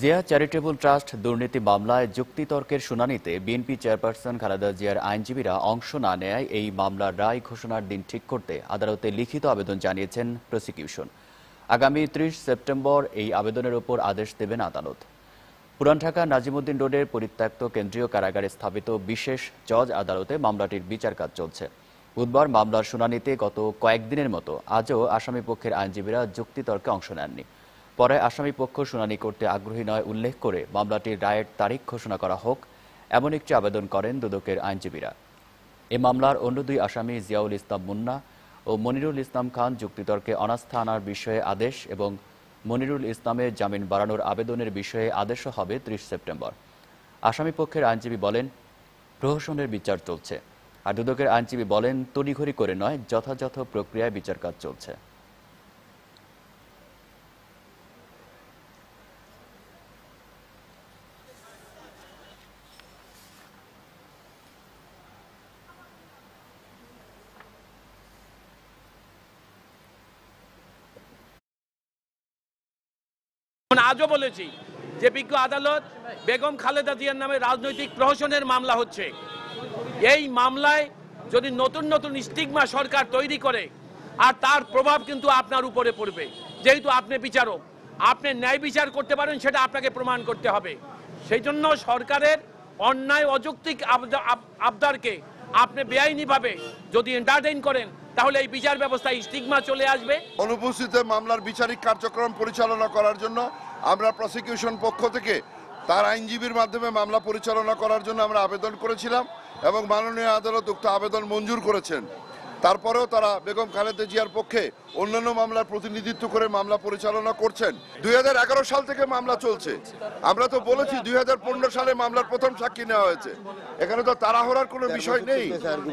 Zia charitable trust দুর্নীতি মামলায় যুক্তিতর্কের শুনানিতে বিএনপি চেয়ারপারসন খালেদা জিয়ার আইনজীবীরা অংশ না নেয় এই মামলার রায় ঘোষণার দিন ঠিক করতে আদালতে লিখিত আবেদন জানিয়েছেন প্রসিকিউশন আগামী ত্রিশ সেপ্টেম্বর এই আবেদনের ওপর আদেশ দেবেন আদালত পুরান ঢাকা নাজিমুদ্দিন রোডের পরিত্যক্ত কেন্দ্রীয় কারাগারে স্থাপিত বিশেষ জজ আদালতে মামলাটির বিচার কাজ চলছে বুধবার মামলার শুনানিতে গত কয়েকদিনের মতো আজও আসামি পক্ষের আইনজীবীরা যুক্তিতর্কে অংশ নেননি পরে আসামিপক্ষ শুনানি করতে আগ্রহী নয় উল্লেখ করে মামলাটির রায়ের তারিখ ঘোষণা করা হোক এমন একটি আবেদন করেন দুদকের আইনজীবীরা এ মামলার অন্য দুই আসামি জিয়াউল ইসলাম মুন্না ও মনিরুল ইসলাম খান যুক্তিতর্কে অনাস্থা আনার বিষয়ে আদেশ এবং মনিরুল ইসলামের জামিন বাড়ানোর আবেদনের বিষয়ে আদেশও হবে ত্রিশ সেপ্টেম্বর আসামিপক্ষের আইনজীবী বলেন প্রহসনের বিচার চলছে আর দুদকের আইনজীবী বলেন তড়িঘড়ি করে নয় যথাযথ প্রক্রিয়ায় বিচার কাজ চলছে আজও বলেছি যে বিজ্ঞ আদালত বেগম খালেদা জিয়ার নামে রাজনৈতিক প্রহসনের মামলা হচ্ছে এই মামলায় যদি নতুন নতুন স্টিগমা সরকার তৈরি করে আর তার প্রভাব কিন্তু আপনার উপরে পড়বে যেহেতু আপনি বিচারক আপনি ন্যায় বিচার করতে পারেন সেটা আপনাকে প্রমাণ করতে হবে সেই জন্য সরকারের অন্যায় অযৌক্তিক আবদারকে আপনি বেআইনিভাবে যদি এন্টারটেইন করেন তাহলে এই বিচার ব্যবস্থায় স্টিগমা চলে আসবে অনুপস্থিতিতে মামলার বিচারিক কার্যক্রম পরিচালনা করার জন্য আমরা প্রসিকিউশন পক্ষ থেকে তার আইনজীবীর মাধ্যমে মামলা পরিচালনা করার জন্য আমরা আবেদন করেছিলাম এবং মাননীয় আদালত উক্ত আবেদন মঞ্জুর করেছেন তারপরেও তারা বেগম খালেদা জিয়ার পক্ষে অন্যান্য মামলার প্রতিনিধিত্ব করে মামলা পরিচালনা করছেন দুই সাল থেকে মামলা চলছে আমরা তো বলেছি দুই সালে মামলার প্রথম সাক্ষী নেওয়া হয়েছে এখানে তো তাড়াহড়ার কোনো বিষয় নেই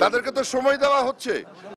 তাদেরকে তো সময় দেওয়া হচ্ছে